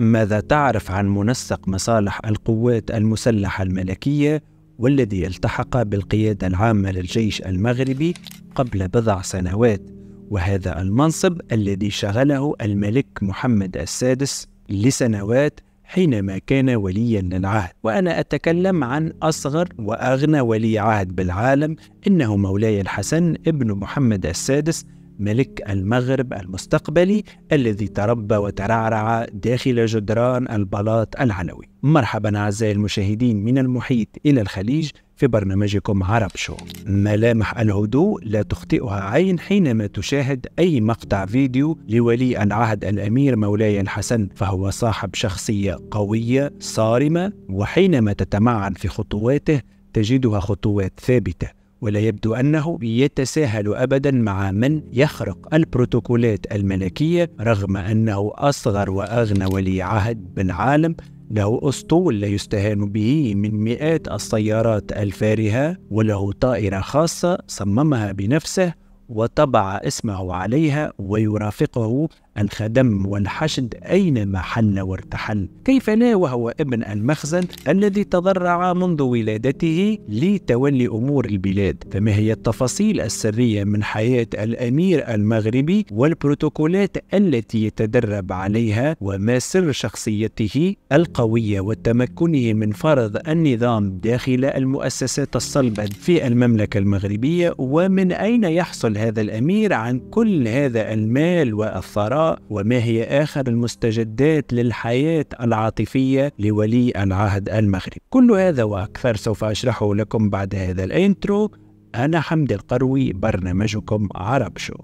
ماذا تعرف عن منسق مصالح القوات المسلحة الملكية والذي التحق بالقيادة العامة للجيش المغربي قبل بضع سنوات وهذا المنصب الذي شغله الملك محمد السادس لسنوات حينما كان وليا للعهد وأنا أتكلم عن أصغر وأغنى ولي عهد بالعالم إنه مولاي الحسن ابن محمد السادس ملك المغرب المستقبلي الذي تربى وترعرع داخل جدران البلاط العلوي مرحبا أعزائي المشاهدين من المحيط إلى الخليج في برنامجكم عرب شو ملامح الهدوء لا تخطئها عين حينما تشاهد أي مقطع فيديو لولي العهد الأمير مولاي الحسن فهو صاحب شخصية قوية صارمة وحينما تتمعن في خطواته تجدها خطوات ثابته ولا يبدو أنه يتساهل أبدا مع من يخرق البروتوكولات الملكية رغم أنه أصغر وأغنى ولي عهد بالعالم له أسطول لا يستهان به من مئات السيارات الفارهة وله طائرة خاصة صممها بنفسه وطبع اسمه عليها ويرافقه الخدم والحشد أينما حل وارتحل كيف لا وهو ابن المخزن الذي تضرع منذ ولادته لتولي أمور البلاد فما هي التفاصيل السرية من حياة الأمير المغربي والبروتوكولات التي يتدرب عليها وما سر شخصيته القوية وتمكنه من فرض النظام داخل المؤسسات الصلبة في المملكة المغربية ومن أين يحصل هذا الأمير عن كل هذا المال والثراء وما هي آخر المستجدات للحياة العاطفية لولي العهد المغربي كل هذا وأكثر سوف أشرحه لكم بعد هذا الانترو أنا حمد القروي برنامجكم عرب شو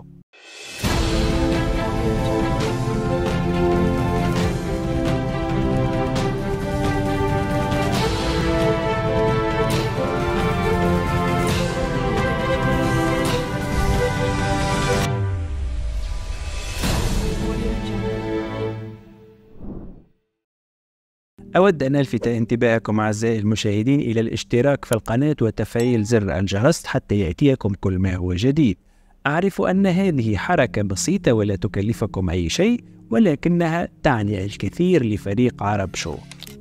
أود أن ألفت انتباهكم أعزائي المشاهدين إلى الاشتراك في القناة وتفعيل زر الجرس حتى يأتيكم كل ما هو جديد. أعرف أن هذه حركة بسيطة ولا تكلفكم أي شيء ولكنها تعني الكثير لفريق عرب شو.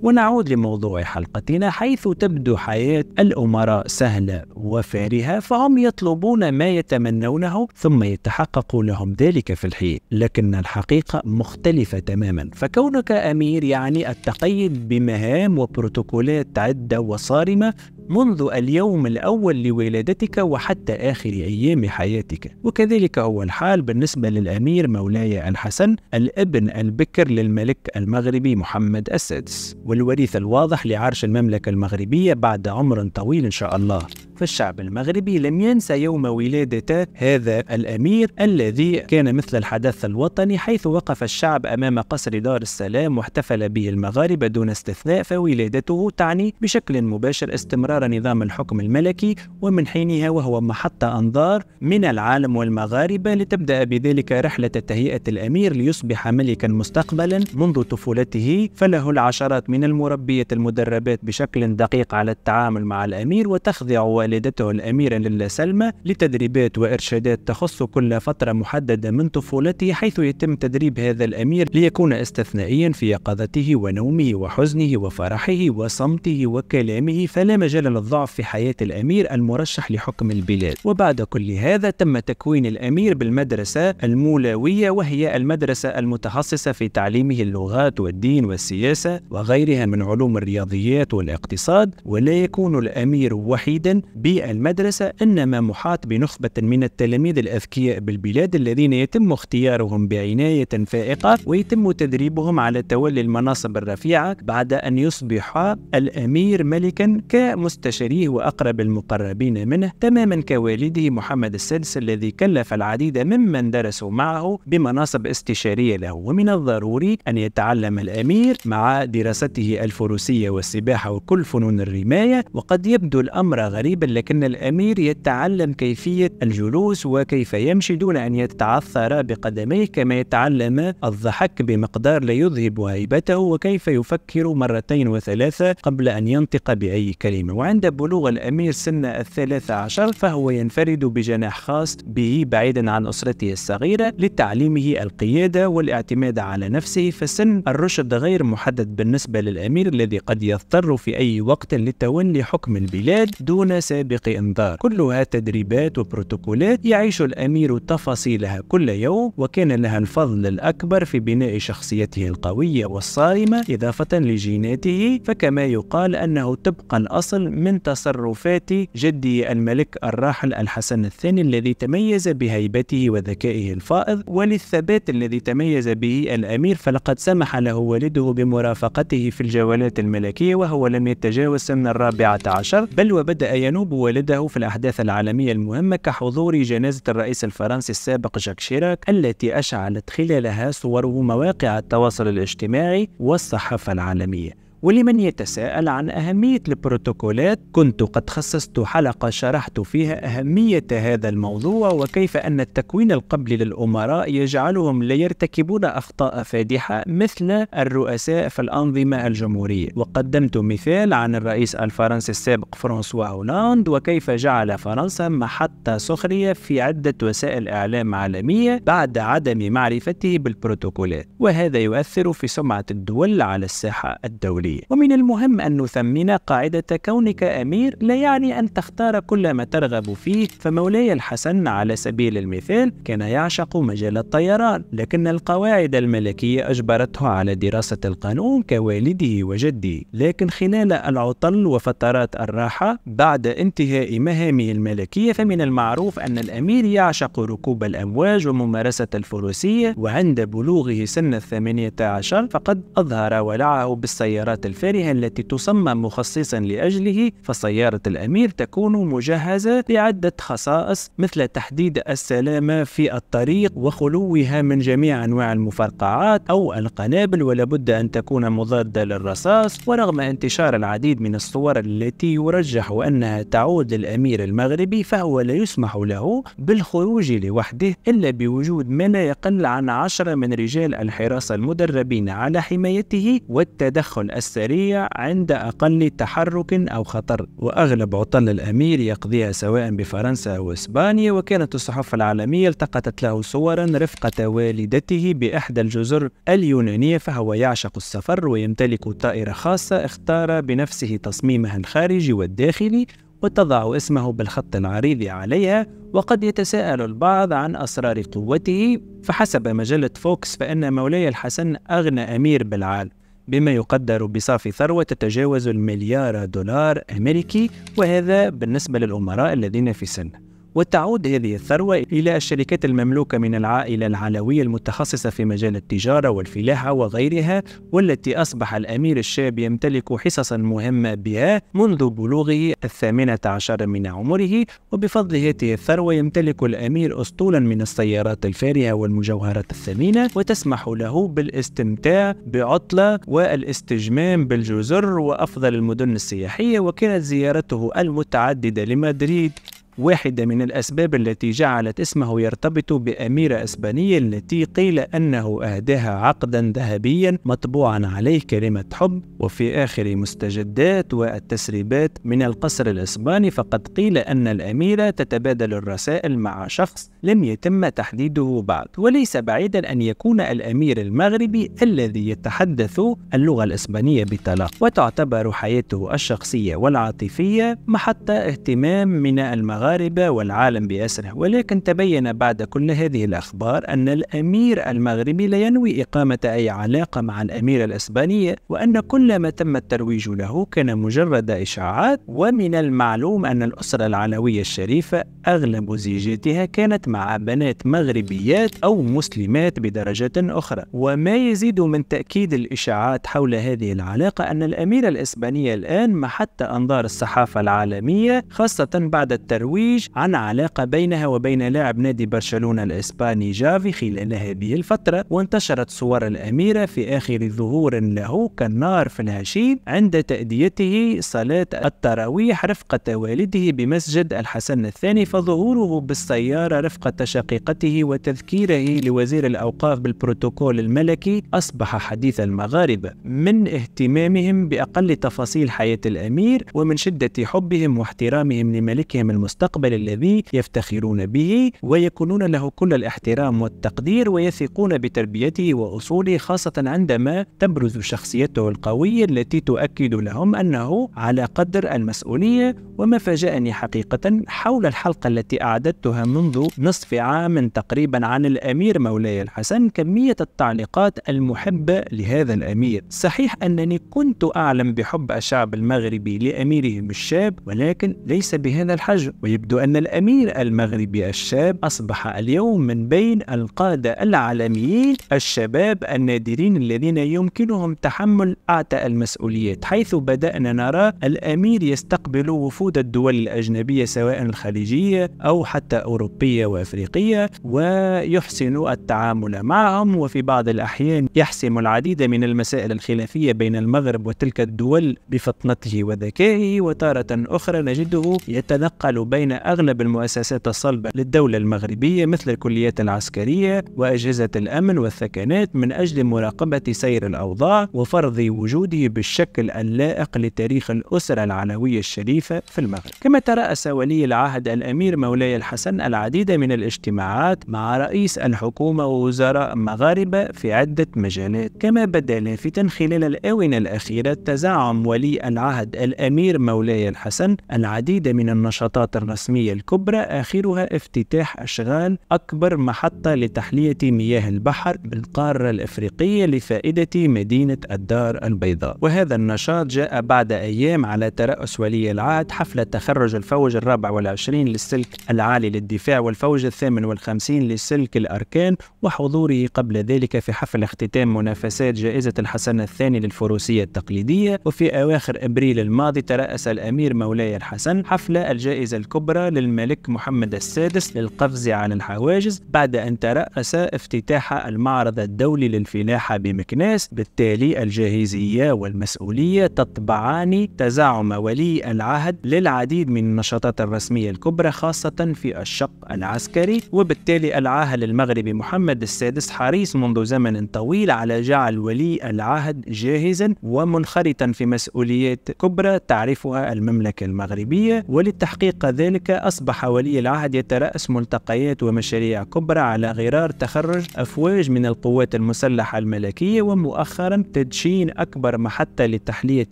ونعود لموضوع حلقتنا حيث تبدو حياة الأمراء سهلة وفارهة فهم يطلبون ما يتمنونه ثم يتحقق لهم ذلك في الحين لكن الحقيقة مختلفة تماما فكونك أمير يعني التقيد بمهام وبروتوكولات عدة وصارمة منذ اليوم الأول لولادتك وحتى آخر أيام حياتك وكذلك هو الحال بالنسبة للأمير مولاي الحسن الابن البكر للملك المغربي محمد السادس والوريث الواضح لعرش المملكة المغربية بعد عمر طويل إن شاء الله فالشعب المغربي لم ينسى يوم ولادة هذا الأمير الذي كان مثل الحدث الوطني حيث وقف الشعب أمام قصر دار السلام واحتفل به المغاربة دون استثناء فولادته تعني بشكل مباشر استمرار استقرار نظام الحكم الملكي ومن حينها وهو محط أنظار من العالم والمغاربة لتبدأ بذلك رحلة تهيئة الأمير ليصبح ملكا مستقبلا منذ طفولته فله العشرات من المربية المدربات بشكل دقيق على التعامل مع الأمير وتخضع والدته الأميرة للا سلمى لتدريبات وإرشادات تخص كل فترة محددة من طفولته حيث يتم تدريب هذا الأمير ليكون استثنائيا في يقظته ونومه وحزنه وفرحه وصمته وكلامه فلا مجال خلل الضعف في حياة الأمير المرشح لحكم البلاد وبعد كل هذا تم تكوين الأمير بالمدرسة المولوية وهي المدرسة المتخصصة في تعليمه اللغات والدين والسياسة وغيرها من علوم الرياضيات والاقتصاد ولا يكون الأمير وحيدا بالمدرسة إنما محاط بنخبة من التلاميذ الأذكياء بالبلاد الذين يتم اختيارهم بعناية فائقة ويتم تدريبهم على تولي المناصب الرفيعة بعد أن يصبح الأمير ملكا كمس مستشاريه وأقرب المقربين منه تماما كوالده محمد السادس الذي كلف العديد ممن درسوا معه بمناصب استشارية له ومن الضروري أن يتعلم الأمير مع دراسته الفروسية والسباحة وكل فنون الرماية وقد يبدو الأمر غريبا لكن الأمير يتعلم كيفية الجلوس وكيف يمشي دون أن يتعثر بقدميه كما يتعلم الضحك بمقدار لا يذهب هيبته وكيف يفكر مرتين وثلاثة قبل أن ينطق بأي كلمة وعند بلوغ الأمير سن الثلاثة عشر فهو ينفرد بجناح خاص به بعيدا عن أسرته الصغيرة لتعليمه القيادة والاعتماد على نفسه فسن الرشد غير محدد بالنسبة للأمير الذي قد يضطر في أي وقت لتولي حكم البلاد دون سابق إنذار كلها تدريبات وبروتوكولات يعيش الأمير تفاصيلها كل يوم وكان لها الفضل الأكبر في بناء شخصيته القوية والصارمة إضافة لجيناته فكما يقال أنه تبقى الأصل من تصرفات جدي الملك الراحل الحسن الثاني الذي تميز بهيبته وذكائه الفائض وللثبات الذي تميز به الأمير فلقد سمح له والده بمرافقته في الجولات الملكية وهو لم يتجاوز سن الرابعة عشر بل وبدأ ينوب والده في الأحداث العالمية المهمة كحضور جنازة الرئيس الفرنسي السابق جاك شيراك التي أشعلت خلالها صوره مواقع التواصل الاجتماعي والصحافة العالمية ولمن يتساءل عن أهمية البروتوكولات كنت قد خصصت حلقة شرحت فيها أهمية هذا الموضوع وكيف أن التكوين القبلي للأمراء يجعلهم لا يرتكبون أخطاء فادحة مثل الرؤساء في الأنظمة الجمهورية وقدمت مثال عن الرئيس الفرنسي السابق فرانسوا هولاند وكيف جعل فرنسا محطة سخرية في عدة وسائل إعلام عالمية بعد عدم معرفته بالبروتوكولات وهذا يؤثر في سمعة الدول على الساحة الدولية ومن المهم أن نثمن قاعدة كونك أمير لا يعني أن تختار كل ما ترغب فيه فمولاي الحسن على سبيل المثال كان يعشق مجال الطيران لكن القواعد الملكية أجبرته على دراسة القانون كوالده وجده لكن خلال العطل وفترات الراحة بعد انتهاء مهامه الملكية فمن المعروف أن الأمير يعشق ركوب الأمواج وممارسة الفروسية وعند بلوغه سن الثمانية عشر فقد أظهر ولعه بالسيارات الفارهة التي تصمم مخصصا لأجله فسيارة الأمير تكون مجهزة بعدة خصائص مثل تحديد السلامة في الطريق وخلوها من جميع أنواع المفرقعات أو القنابل ولابد أن تكون مضادة للرصاص ورغم انتشار العديد من الصور التي يرجح أنها تعود للأمير المغربي فهو لا يسمح له بالخروج لوحده إلا بوجود ما لا يقل عن عشرة من رجال الحراسة المدربين على حمايته والتدخل السريع عند أقل تحرك أو خطر وأغلب عطل الأمير يقضيها سواء بفرنسا أو إسبانيا وكانت الصحف العالمية التقطت له صورا رفقة والدته بإحدى الجزر اليونانية فهو يعشق السفر ويمتلك طائرة خاصة اختار بنفسه تصميمها الخارجي والداخلي وتضع اسمه بالخط العريض عليها وقد يتساءل البعض عن أسرار قوته فحسب مجلة فوكس فإن مولاي الحسن أغنى أمير بالعالم بما يقدر بصافي ثروة تتجاوز المليار دولار أمريكي وهذا بالنسبة للأمراء الذين في سن وتعود هذه الثروة إلى الشركات المملوكة من العائلة العلوية المتخصصة في مجال التجارة والفلاحة وغيرها والتي أصبح الأمير الشاب يمتلك حصصا مهمة بها منذ بلوغه الثامنة عشر من عمره وبفضل هذه الثروة يمتلك الأمير أسطولا من السيارات الفارهة والمجوهرات الثمينة وتسمح له بالاستمتاع بعطلة والاستجمام بالجزر وأفضل المدن السياحية وكانت زيارته المتعددة لمدريد واحدة من الأسباب التي جعلت اسمه يرتبط بأميرة إسبانية التي قيل أنه أهداها عقدا ذهبيا مطبوعا عليه كلمة حب وفي آخر مستجدات والتسريبات من القصر الإسباني فقد قيل أن الأميرة تتبادل الرسائل مع شخص لم يتم تحديده بعد وليس بعيدا أن يكون الأمير المغربي الذي يتحدث اللغة الإسبانية بطلاق وتعتبر حياته الشخصية والعاطفية محط اهتمام من المغرب المغاربة والعالم بأسره ولكن تبين بعد كل هذه الأخبار أن الأمير المغربي لا ينوي إقامة أي علاقة مع الأميرة الإسبانية وأن كل ما تم الترويج له كان مجرد إشاعات ومن المعلوم أن الأسرة العلوية الشريفة أغلب زيجاتها كانت مع بنات مغربيات أو مسلمات بدرجة أخرى وما يزيد من تأكيد الإشاعات حول هذه العلاقة أن الأميرة الإسبانية الآن محت أنظار الصحافة العالمية خاصة بعد الترويج الترويج عن علاقة بينها وبين لاعب نادي برشلونة الإسباني جافي خلال هذه الفترة وانتشرت صور الأميرة في آخر ظهور له كالنار في الهشيم عند تأديته صلاة التراويح رفقة والده بمسجد الحسن الثاني فظهوره بالسيارة رفقة شقيقته وتذكيره لوزير الأوقاف بالبروتوكول الملكي أصبح حديث المغاربة من اهتمامهم بأقل تفاصيل حياة الأمير ومن شدة حبهم واحترامهم لملكهم المستقبل المستقبل الذي يفتخرون به ويكونون له كل الاحترام والتقدير ويثقون بتربيته وأصوله خاصة عندما تبرز شخصيته القوية التي تؤكد لهم أنه على قدر المسؤولية وما فاجأني حقيقة حول الحلقة التي أعددتها منذ نصف عام تقريبا عن الأمير مولاي الحسن كمية التعليقات المحبة لهذا الأمير صحيح أنني كنت أعلم بحب الشعب المغربي لأميرهم الشاب ولكن ليس بهذا الحجم يبدو أن الأمير المغربي الشاب أصبح اليوم من بين القادة العالميين الشباب النادرين الذين يمكنهم تحمل أعتى المسؤوليات حيث بدأنا نرى الأمير يستقبل وفود الدول الأجنبية سواء الخليجية أو حتى أوروبية وأفريقية ويحسن التعامل معهم وفي بعض الأحيان يحسم العديد من المسائل الخلافية بين المغرب وتلك الدول بفطنته وذكائه وتارة أخرى نجده يتنقل بين بين أغلب المؤسسات الصلبة للدولة المغربية مثل الكليات العسكرية وأجهزة الأمن والثكنات من أجل مراقبة سير الأوضاع وفرض وجوده بالشكل اللائق لتاريخ الأسرة العلوية الشريفة في المغرب كما ترأس ولي العهد الأمير مولاي الحسن العديد من الاجتماعات مع رئيس الحكومة ووزراء مغاربة في عدة مجالات كما بدا لافتا خلال الآونة الأخيرة تزعم ولي العهد الأمير مولاي الحسن العديد من النشاطات الرسمية الكبرى آخرها افتتاح أشغال أكبر محطة لتحلية مياه البحر بالقارة الإفريقية لفائدة مدينة الدار البيضاء وهذا النشاط جاء بعد أيام على ترأس ولي العهد حفلة تخرج الفوج الرابع والعشرين للسلك العالي للدفاع والفوج الثامن والخمسين للسلك الأركان وحضوره قبل ذلك في حفل اختتام منافسات جائزة الحسن الثاني للفروسية التقليدية وفي أواخر أبريل الماضي ترأس الأمير مولاي الحسن حفل الجائزة الكبرى الكبرى للملك محمد السادس للقفز على الحواجز بعد أن ترأس افتتاح المعرض الدولي للفلاحة بمكناس بالتالي الجاهزية والمسؤولية تطبعان تزعم ولي العهد للعديد من النشاطات الرسمية الكبرى خاصة في الشق العسكري وبالتالي العاهل المغربي محمد السادس حريص منذ زمن طويل على جعل ولي العهد جاهزا ومنخرطا في مسؤوليات كبرى تعرفها المملكة المغربية وللتحقيق ذلك ذلك أصبح ولي العهد يترأس ملتقيات ومشاريع كبرى على غرار تخرج أفواج من القوات المسلحة الملكية ومؤخرا تدشين أكبر محطة لتحلية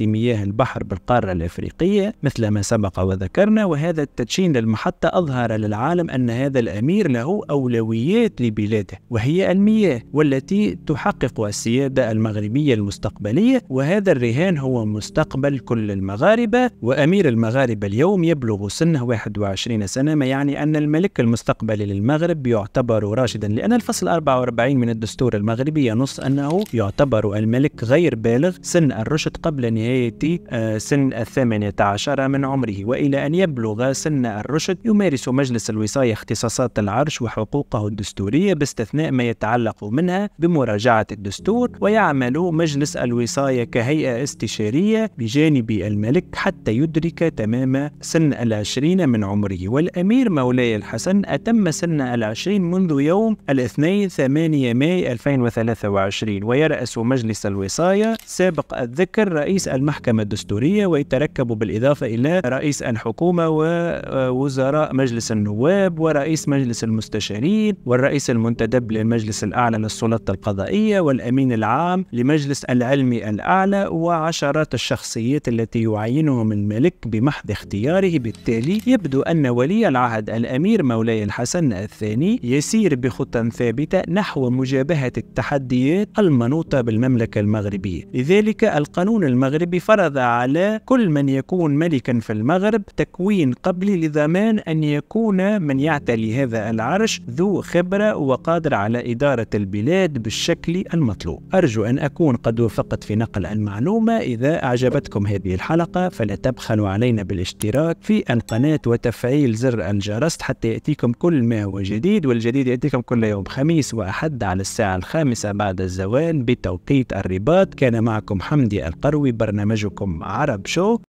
مياه البحر بالقارة الأفريقية مثل ما سبق وذكرنا وهذا التدشين للمحطة أظهر للعالم أن هذا الأمير له أولويات لبلاده وهي المياه والتي تحقق السيادة المغربية المستقبلية وهذا الرهان هو مستقبل كل المغاربة وأمير المغاربة اليوم يبلغ سنه 21 سنة ما يعني أن الملك المستقبلي للمغرب يعتبر راشدا لأن الفصل 44 من الدستور المغربي ينص أنه يعتبر الملك غير بالغ سن الرشد قبل نهاية آه، سن الثامنة عشر من عمره وإلى أن يبلغ سن الرشد يمارس مجلس الوصاية اختصاصات العرش وحقوقه الدستورية باستثناء ما يتعلق منها بمراجعة الدستور ويعمل مجلس الوصاية كهيئة استشارية بجانب الملك حتى يدرك تمام سن العشرين من عمره والأمير مولاي الحسن أتم سن العشرين منذ يوم الاثنين 8 ماي 2023 ويرأس مجلس الوصاية سابق الذكر رئيس المحكمة الدستورية ويتركب بالإضافة إلى رئيس الحكومة ووزراء مجلس النواب ورئيس مجلس المستشارين والرئيس المنتدب للمجلس الأعلى للسلطة القضائية والأمين العام لمجلس العلمي الأعلى وعشرات الشخصيات التي يعينهم الملك بمحض اختياره بالتالي يبقى يبدو أن ولي العهد الأمير مولاي الحسن الثاني يسير بخطى ثابتة نحو مجابهة التحديات المنوطة بالمملكة المغربية لذلك القانون المغربي فرض على كل من يكون ملكا في المغرب تكوين قبل لضمان أن يكون من يعتلي هذا العرش ذو خبرة وقادر على إدارة البلاد بالشكل المطلوب أرجو أن أكون قد وفقت في نقل المعلومة إذا أعجبتكم هذه الحلقة فلا تبخلوا علينا بالاشتراك في القناة وتفعيل زر الجرس حتى يأتيكم كل ما هو جديد والجديد يأتيكم كل يوم خميس وأحد على الساعة الخامسة بعد الزوال بتوقيت الرباط كان معكم حمدي القروي برنامجكم عرب شو